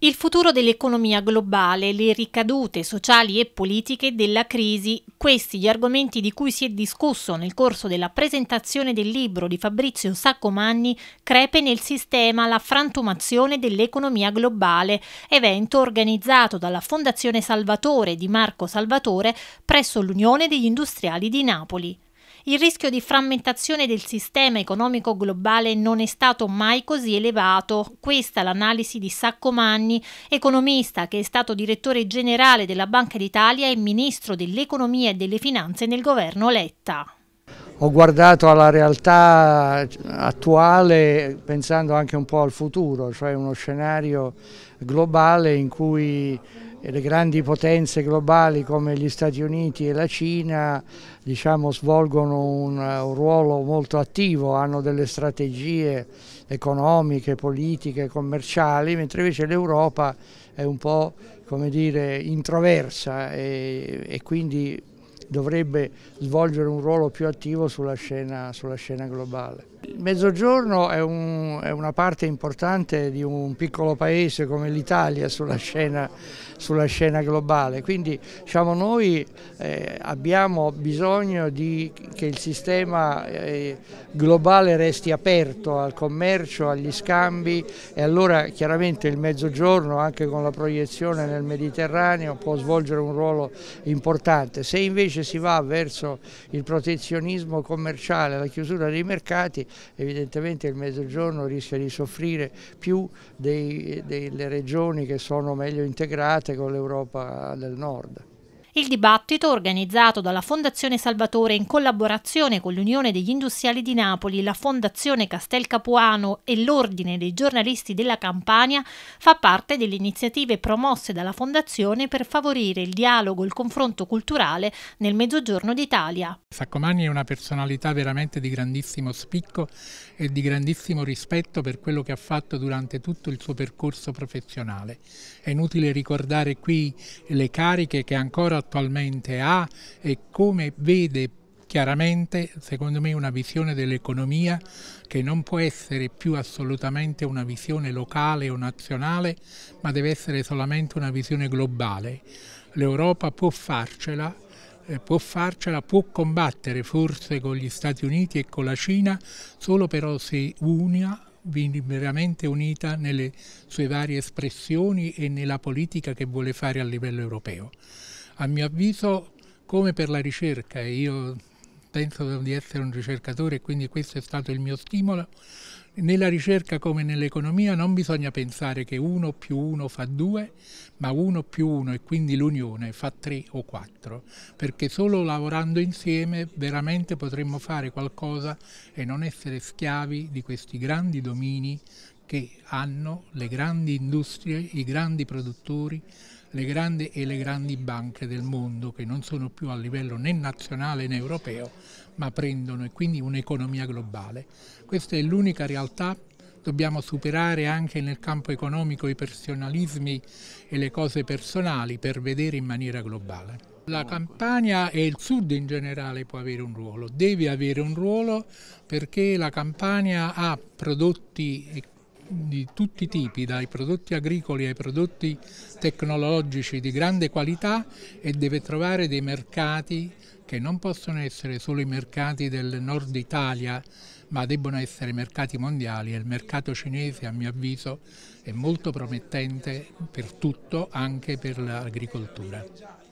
Il futuro dell'economia globale, le ricadute sociali e politiche della crisi, questi gli argomenti di cui si è discusso nel corso della presentazione del libro di Fabrizio Saccomanni Crepe nel sistema la frantumazione dell'economia globale, evento organizzato dalla Fondazione Salvatore di Marco Salvatore presso l'Unione degli Industriali di Napoli il rischio di frammentazione del sistema economico globale non è stato mai così elevato. Questa è l'analisi di Saccomanni, economista che è stato direttore generale della Banca d'Italia e ministro dell'economia e delle finanze nel governo Letta ho guardato alla realtà eh, attuale pensando anche un po' al futuro, cioè uno scenario globale in cui le grandi potenze globali come gli Stati Uniti e la Cina diciamo, svolgono un, un ruolo molto attivo, hanno delle strategie economiche, politiche, commerciali, mentre invece l'Europa è un po' come dire, introversa e, e quindi dovrebbe svolgere un ruolo più attivo sulla scena, sulla scena globale. Il Mezzogiorno è, un, è, una parte importante di un piccolo paese come l'Italia sulla, sulla scena, globale, quindi diciamo, noi eh, abbiamo bisogno di, che il sistema eh, globale resti aperto al commercio, agli scambi e allora chiaramente il Mezzogiorno anche con la proiezione nel Mediterraneo può svolgere un ruolo importante. Se invece si va verso il protezionismo commerciale, la chiusura dei mercati, evidentemente il Mezzogiorno rischia di soffrire più dei, delle regioni che sono meglio integrate con l'Europa del Nord. Il dibattito, organizzato dalla Fondazione Salvatore in collaborazione con l'Unione degli Industriali di Napoli, la Fondazione Castel Capuano e l'Ordine dei giornalisti della Campania, fa parte delle iniziative promosse dalla Fondazione per favorire il dialogo e il confronto culturale nel Mezzogiorno d'Italia. Saccomanni è una personalità veramente di grandissimo spicco e di grandissimo rispetto per quello che ha fatto durante tutto il suo percorso professionale. È inutile ricordare qui le cariche che ancora attualmente ha e come vede chiaramente, secondo me, una visione dell'economia che non può essere più assolutamente una visione locale o nazionale, ma deve essere solamente una visione globale. L'Europa può farcela, eh, può farcela, può combattere forse con gli Stati Uniti e con la Cina, solo però se una veramente unita nelle sue varie espressioni e nella politica che vuole fare a livello europeo a mio avviso come per la ricerca, e io penso di essere un ricercatore quindi questo è stato il mio stimolo, nella ricerca come nell'economia non bisogna pensare che uno più uno fa due, ma uno più uno e quindi l'unione fa tre o quattro, perché solo lavorando insieme veramente potremmo fare qualcosa e non essere schiavi di questi grandi domini che hanno le grandi industrie, i grandi produttori, le grandi e le grandi banche del mondo che non sono più a livello né nazionale né europeo ma prendono e quindi un'economia globale. Questa è l'unica realtà, dobbiamo superare anche nel campo economico i personalismi e le cose personali per vedere in maniera globale. La Campania e il sud in generale può avere un ruolo, deve avere un ruolo perché la Campania ha prodotti di tutti i tipi, dai prodotti agricoli ai prodotti tecnologici di grande qualità e deve trovare dei mercati che non possono essere solo i mercati del nord Italia, ma debbono essere mercati mondiali e il mercato cinese a mio avviso è molto promettente per tutto, anche per l'agricoltura.